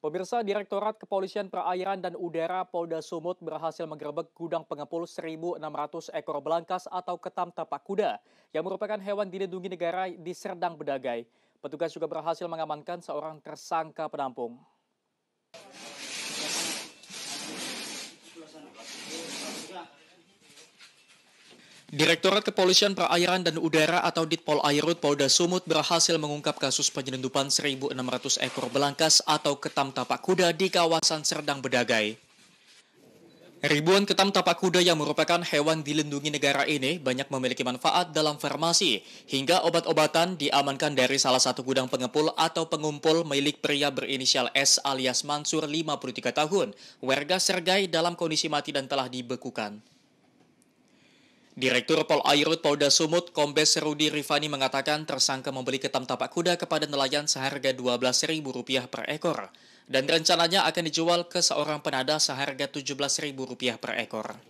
Pemirsa Direktorat Kepolisian Perairan dan Udara Polda Sumut berhasil menggerebek gudang pengepul 1.600 ekor belangkas atau ketam tapak kuda yang merupakan hewan dilindungi negara di Serdang Bedagai. Petugas juga berhasil mengamankan seorang tersangka penampung. Direktorat Kepolisian Perairan dan Udara atau Ditpol Airut Polda Sumut berhasil mengungkap kasus penyelundupan 1.600 ekor belangkas atau ketam tapak kuda di kawasan Serdang Bedagai. Ribuan ketam tapak kuda yang merupakan hewan dilindungi negara ini banyak memiliki manfaat dalam farmasi, hingga obat-obatan diamankan dari salah satu gudang pengepul atau pengumpul milik pria berinisial S alias Mansur 53 tahun, warga Sergai dalam kondisi mati dan telah dibekukan. Direktur Pol Airut Polda Sumut, Kombes Rudi Rifani mengatakan tersangka membeli ketam tapak kuda kepada nelayan seharga Rp12.000 per ekor dan rencananya akan dijual ke seorang penada seharga Rp17.000 per ekor.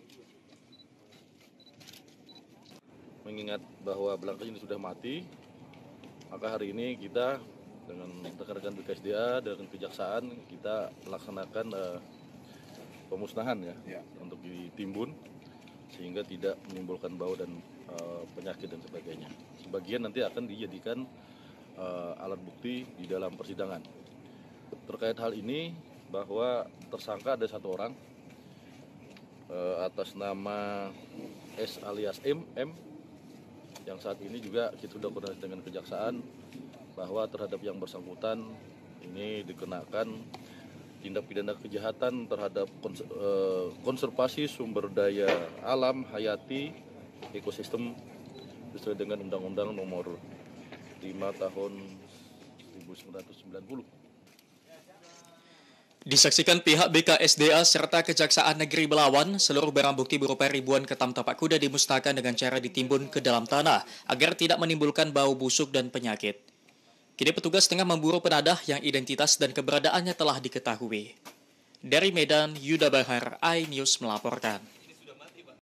Mengingat bahwa belakang ini sudah mati, maka hari ini kita dengan rekan-rekan BKSDA dengan kejaksaan kita laksanakan uh, pemusnahan ya, ya. untuk ditimbun sehingga tidak menimbulkan bau dan e, penyakit dan sebagainya. Sebagian nanti akan dijadikan e, alat bukti di dalam persidangan. Terkait hal ini bahwa tersangka ada satu orang e, atas nama S alias M M yang saat ini juga kita sudah koordinasi dengan kejaksaan bahwa terhadap yang bersangkutan ini dikenakan tindak pidana kejahatan terhadap eh, konservasi sumber daya alam hayati ekosistem sesuai dengan Undang-Undang Nomor 5 Tahun 1990. Disaksikan pihak BKSDA serta Kejaksaan Negeri Belawan, seluruh barang bukti berupa ribuan ketam tapak kuda dimusnahkan dengan cara ditimbun ke dalam tanah agar tidak menimbulkan bau busuk dan penyakit. Kini petugas tengah memburu penadah yang identitas dan keberadaannya telah diketahui. Dari Medan, Yuda Bahar, iNews melaporkan.